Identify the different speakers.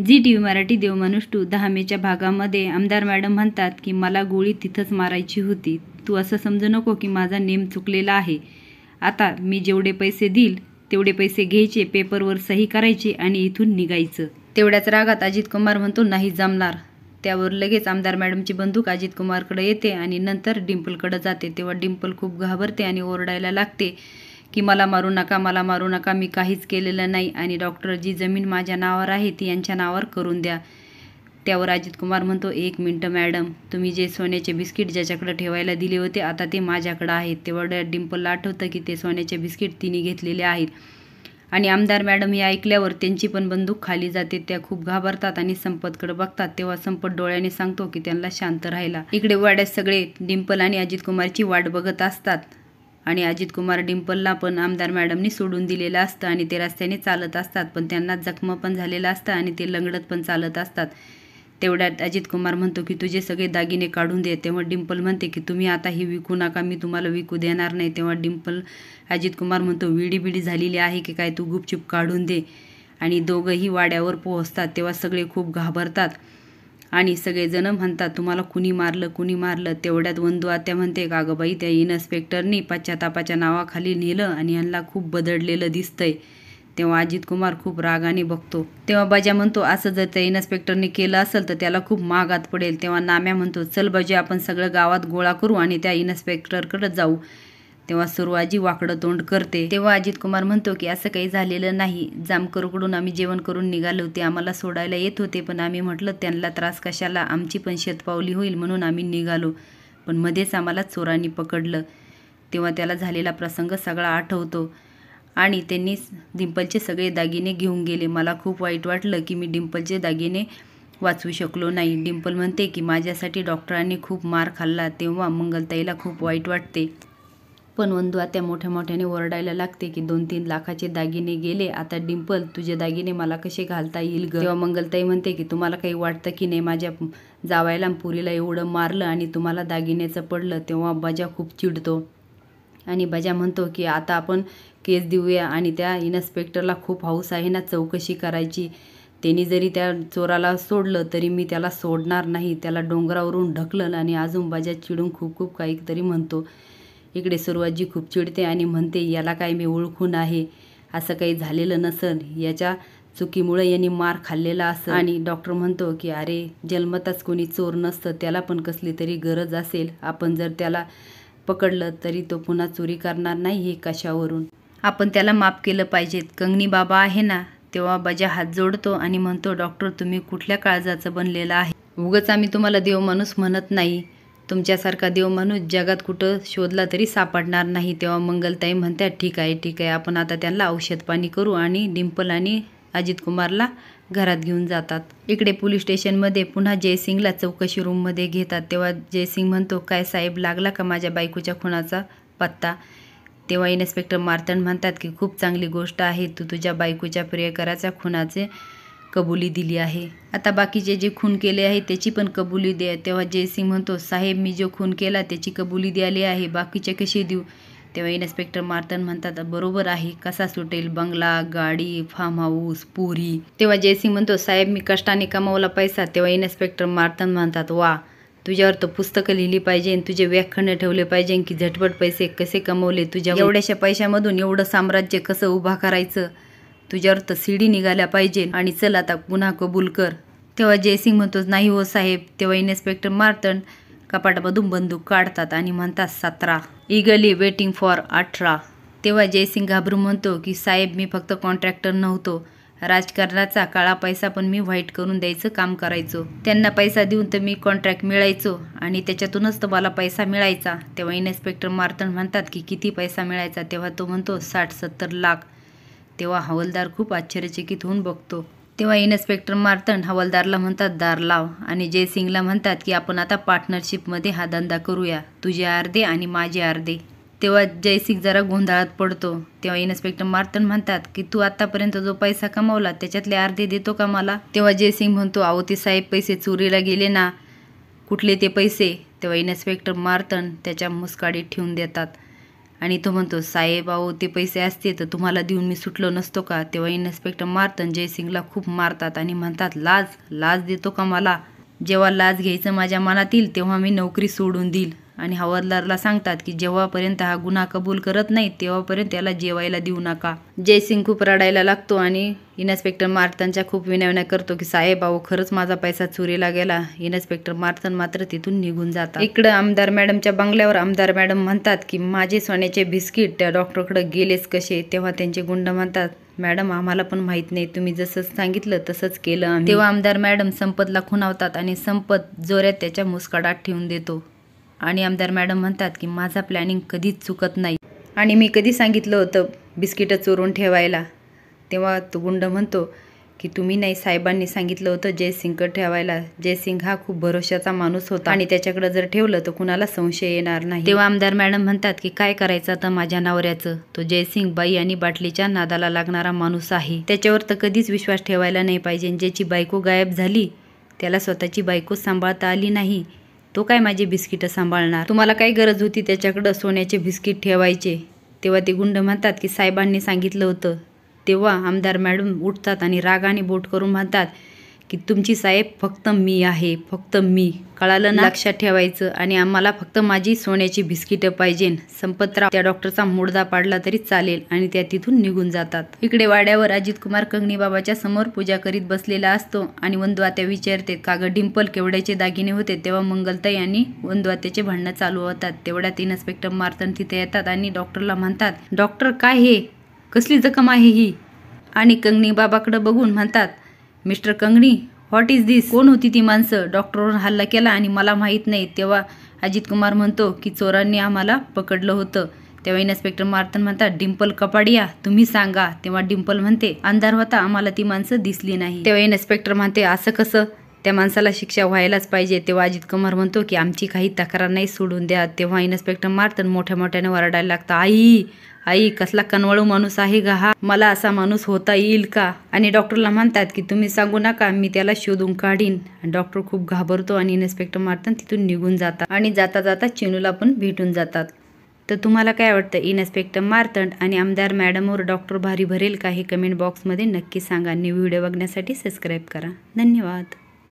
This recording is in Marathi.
Speaker 1: जी टी व्ही मराठी देवमानुष्टू टू मेच्या भागामध्ये आमदार मॅडम म्हणतात की मला गोळी तिथंच मारायची होती तू असं समजू नको की माझा नेम चुकलेला आहे आता मी जेवढे पैसे देईल तेवढे पैसे घ्यायचे पेपरवर सही करायची आणि इथून निघायचं तेवढ्याच रागात अजित कुमार म्हणतो नाही जमणार त्यावर लगेच आमदार मॅडमची बंदूक अजित कुमारकडे येते आणि नंतर डिंपलकडे जाते तेव्हा डिंपल खूप घाबरते आणि ओरडायला लागते की मला मारू नका मला मारू नका मी काहीच केलेलं नाही आणि डॉक्टर जी जमीन माझ्या नावावर आहे ती यांच्या नावावर करून द्या त्यावर अजित कुमार म्हणतो एक मिनटं मॅडम तुम्ही जे सोन्याचे बिस्किट ज्याच्याकडे ठेवायला दिले होते आता ते माझ्याकडं आहेत तेवढ्या डिम्पलला आठवतं की ते सोन्याचे बिस्किट तिने घेतलेले आहेत आणि आमदार मॅडम हे ऐकल्यावर त्यांची पण बंदूक खाली जाते त्या खूप घाबरतात आणि संपतकडे बघतात तेव्हा संपत डोळ्याने सांगतो की त्यांना शांत राहायला इकडे वाड्यात सगळे डिंपल आणि अजित कुमारची वाट बघत असतात आणि अजित कुमार डिंपलला पण आमदार मॅडमनी सोडून दिलेलं असतं आणि ते रस्त्याने चालत असतात पण त्यांना जखम पण झालेलं असतं आणि ते लंगडत पण चालत असतात तेवढ्यात अजित कुमार म्हणतो की तुझे सगळे दागिने काढून दे तेव्हा डिंपल म्हणते की तुम्ही आता हे विकू नका मी तुम्हाला विकू देणार नाही तेव्हा डिंपल अजित कुमार म्हणतो विडी बिडी झालेली आहे की काय तू गुपचूप काढून दे आणि दोघंही वाड्यावर पोहोचतात तेव्हा सगळे खूप घाबरतात आणि सगळेजण म्हणतात तुम्हाला कुणी मारलं कुणी मारलं तेवढ्यात वंदू आत्या म्हणते का गं बाई त्या इन्स्पेक्टरनी पश्चातापाच्या नावाखाली नेलं आणि यांना खूप बदडलेलं दिसतंय तेव्हा अजित कुमार खूप रागाने बघतो तेव्हा बाजा म्हणतो असं जर त्या इन्स्पेक्टरने केलं असेल तर त्याला खूप मागात पडेल तेव्हा नाम्या म्हणतो चल बाजी आपण सगळं गावात गोळा करू आणि त्या इन्स्पेक्टरकडे जाऊ तेव्हा सुरू आजी वाकडं तोंड करते तेव्हा अजित कुमार म्हणतो की असं काही झालेलं नाही जामकर जामकरकडून आम्ही जेवण करून निघाले होते आम्हाला सोडायला येत होते पण आम्ही म्हटलं त्यांना त्रास कशाला आमची पण शेतपावली होईल म्हणून आम्ही निघालो पण मध्येच आम्हाला चोरांनी पकडलं तेव्हा त्याला झालेला प्रसंग सगळा आठवतो आणि त्यांनी डिंपलचे सगळे दागिने घेऊन गेले मला खूप वाईट वाटलं की मी डिंपलचे दागिने वाचवू शकलो नाही डिंपल म्हणते की माझ्यासाठी डॉक्टरांनी खूप मार खाल्ला तेव्हा मंगलताईला खूप वाईट वाटते पण वंदू त्या मोठ्या मोठ्याने ओरडायला लागते की दोन तीन लाखाचे दागिने गेले आता डिंपल तुझे दागिने मला कसे घालता येईल ग तेव्हा मंगलताई म्हणते की तुम्हाला काही वाटतं की नाही माझ्या जावायला पुरीला एवढं मारलं आणि तुम्हाला दागिन्याचं पडलं तेव्हा बजा खूप चिडतो आणि बजा म्हणतो की आता आपण केस देऊया आणि त्या इन्स्पेक्टरला खूप हाऊस आहे ना चौकशी करायची त्यांनी जरी त्या चोराला सोडलं तरी मी त्याला सोडणार नाही त्याला डोंगरावरून ढकलल आणि अजून बजा चिडून खूप खूप काहीतरी म्हणतो इकडे सुरुवातजी खूप चिडते आणि म्हणते याला काय मी ओळखून आहे असं काही झालेलं नसल याच्या चुकीमुळे यांनी मार खाल्लेला असं आणि डॉक्टर म्हणतो की अरे जन्मताच कोणी चोर नसतं त्याला पण कसली तरी गरज असेल आपण जर त्याला पकडलं तरी तो पुन्हा चोरी करणार नाही हे कशावरून आपण त्याला माफ केलं पाहिजेत कंगनी बाबा आहे ना तेव्हा बजा हात जोडतो आणि म्हणतो डॉक्टर तुम्ही कुठल्या काळजाचं बनलेलं आहे उगच आम्ही तुम्हाला देव माणूस म्हणत नाही तुमच्यासारखा देव माणूस जगात कुठं शोधला तरी सापडणार नाही तेव्हा मंगलताई म्हणतात ठीक आहे ठीक आहे आपण आता त्यांना औषध पाणी करू आणि डिंपल आणि अजित कुमारला घरात घेऊन जातात इकडे पोलीस स्टेशनमध्ये पुन्हा जयसिंगला चौकशी रूममध्ये घेतात तेव्हा जयसिंग म्हणतो काय साहेब लागला का माझ्या बायकोच्या खुणाचा पत्ता तेव्हा इन्स्पेक्टर मार्तन म्हणतात की खूप चांगली गोष्ट आहे तू तुझ्या बायकोच्या प्रियकराच्या खुनाचे कबुली दिली आहे आता बाकीचे जे खून केले आहे त्याची पण कबुली द्या तेव्हा जयसिंग म्हणतो साहेब मी जो खून केला त्याची कबुली द्यायली आहे बाकीचे कसे देऊ तेव्हा इन्स्पेक्टर मार्तन म्हणतात बरोबर आहे कसा सुटेल बंगला गाडी फार्म हाऊस पुरी तेव्हा जयसिंग म्हणतो साहेब मी कष्टाने कमावला पैसा तेव्हा इन्स्पेक्टर मार्तन म्हणतात वा तुझ्यावर तो पुस्तकं लिहिली पाहिजे आणि तुझे व्याख्यानं ठेवले पाहिजे की झटपट पैसे कसे कमवले तुझ्या एवढ्याशा पैशामधून एवढं साम्राज्य कसं उभा करायचं तुझ्यावर तर सीडी निघाल्या पाहिजे आणि चल आता गुन्हा कबूल कर तेव्हा जयसिंग म्हणतोच नाही हो साहेब तेव्हा इन्स्पेक्टर मार्तन कपाटामधून बंदूक काढतात आणि म्हणतात सतरा इगली वेटिंग फॉर अठरा तेव्हा जयसिंग घाबरू म्हणतो की साहेब मी फक्त कॉन्ट्रॅक्टर नव्हतो राजकारणाचा काळा पैसा पण मी व्हाईट करून द्यायचं काम करायचो त्यांना पैसा देऊन तर मी कॉन्ट्रॅक्ट मिळायचो आणि त्याच्यातूनच तो मला पैसा मिळायचा तेव्हा इन्स्पेक्टर मार्तन म्हणतात की किती पैसा मिळायचा तेव्हा तो म्हणतो साठ सत्तर लाख तेव्हा हवलदार खूप आश्चर्यचकित होऊन बघतो तेव्हा इन्स्पेक्टर मार्तंड हवलदारला म्हणतात दार लाव आणि जयसिंगला म्हणतात की आपण आता पार्टनरशिपमध्ये हा धंदा करूया तुझे अर्धे आणि माझे अर्धे तेव्हा जयसिंग जरा गोंधळात पडतो तेव्हा इन्स्पेक्टर मार्तन म्हणतात की तू आतापर्यंत जो पैसा कमावला त्याच्यातले अर्धे देतो का मला तेव्हा जयसिंग म्हणतो आहो ते साहेब पैसे चोरीला गेले ना कुठले ते पैसे तेव्हा इन्स्पेक्टर मार्तन त्याच्या मुस्काडीत ठेवून देतात आणि तो म्हणतो साहेब आहो ते पैसे असते तर तुम्हाला देऊन मी सुटलो नसतो का तेव्हा इन्स्पेक्टर मारतन जयसिंगला खूप मारतात आणि म्हणतात लाज लाज देतो का मला जेव्हा लाज घ्यायचं माझ्या मनात येईल तेव्हा मी नोकरी सोडून देईल आणि हवालदारला सांगतात की जेव्हापर्यंत हा गुन्हा कबूल करत नाही तेव्हापर्यंत त्याला जेवायला देऊ नका जयसिंग खूप रडायला लागतो आणि इन्स्पेक्टर मार्थनच्या खूप विनवण्या करतो की साहेब अहो खरंच माझा पैसा चोरीला गेला इन्स्पेक्टर मार्थन मात्र तिथून निघून जातात इकडं आमदार मॅडमच्या बंगल्यावर आमदार मॅडम म्हणतात की माझे सोन्याचे बिस्किट त्या डॉक्टरकडे गेलेच कसे तेव्हा त्यांचे गुंड म्हणतात मॅडम आम्हाला पण माहित नाही तुम्ही जसं सांगितलं तसंच केलं तेव्हा आमदार मॅडम संपतला खुनावतात आणि संपत जोऱ्यात त्याच्या मुस्काडात ठेवून देतो आणि आमदार मॅडम म्हणतात की माझा प्लॅनिंग कधीच चुकत नाही आणि मी कधी सांगितलं होतं बिस्किटं चोरून ठेवायला तेव्हा तो गुंड म्हणतो की तुम्ही नाही साहेबांनी सांगितलं होतं जयसिंगकडं ठेवायला जयसिंग हा खूप भरोशाचा माणूस होता आणि त्याच्याकडे जर ठेवलं तर कुणाला संशय येणार नाही तेव्हा आमदार मॅडम म्हणतात की काय करायचं आता माझ्या नावऱ्याचं तो जयसिंग बाई आणि बाटलीच्या नादाला लागणारा माणूस आहे त्याच्यावर तर कधीच विश्वास ठेवायला नाही पाहिजे ज्याची बायको गायब झाली त्याला स्वतःची बायको सांभाळता आली नाही तो काय माझे बिस्किटं सांभाळणार तुम्हाला काय गरज होती त्याच्याकडं सोन्याचे बिस्किट ठेवायचे तेव्हा ते गुंड म्हणतात की साहेबांनी सांगितलं होतं तेव्हा आमदार मॅडम उठतात आणि रागाने बोट करून म्हणतात की तुमची साहेब फक्त मी आहे फक्त मी कळालं ना लक्षात ठेवायचं आणि आम्हाला फक्त माझी सोन्याची बिस्किटं पाहिजे संपतराव त्या डॉक्टरचा मुडदा पाडला तरी चालेल आणि त्या तिथून निघून जातात इकडे वाड्यावर अजित कुमार कंगणी बाबाच्या समोर पूजा करीत बसलेला असतो आणि वंदवात्या विचारते काग डिंपल केवड्याचे दागिने होते तेव्हा मंगलताई आणि वंदवात्याचे भांडणं चालू होतात तेवढ्यात इन्स्पेक्टर मार्तन तिथे येतात आणि डॉक्टरला म्हणतात डॉक्टर काय हे कसली जखम आहे ही आणि कंगणी बाबाकडे बघून म्हणतात mister Kangani what is this कोण होती ती माणसं डॉक्टरवर हल्ला केला आणि मला माहीत नाही तेव्हा अजित कुमार म्हणतो की चोरांनी आम्हाला पकडलं होतं तेव्हा इन्स्पेक्टर मारताना म्हणतात डिंपल कपाडिया तुम्ही सांगा तेव्हा डिंपल म्हणते अंधार होता आम्हाला ती माणसं दिसली नाही तेव्हा इन्स्पेक्टर म्हणते असं कसं त्या माणसाला शिक्षा व्हायलाच पाहिजे तेव्हा अजित कुमार म्हणतो की आमची काही तक्रार नाही सोडून द्या तेव्हा इन्स्पेक्टर मारतन मोठ्या मोठ्याने वरडायला लागतं आई आई कसला कनवळू माणूस आहे ग हा मला असा माणूस होता येईल का आणि डॉक्टरला म्हणतात की तुम्ही सांगू नका मी त्याला शोधून काढीन डॉक्टर खूप घाबरतो आणि इन्स्पेक्टर मारतन तिथून निघून जातात आणि जाता जाता चिनूला पण भेटून जातात तर तुम्हाला काय वाटतं इन्स्पेक्टर मारतंड आणि आमदार मॅडमवर डॉक्टर भारी भरेल का हे कमेंट बॉक्समध्ये नक्की सांगा आणि व्हिडिओ बघण्यासाठी सबस्क्राईब करा धन्यवाद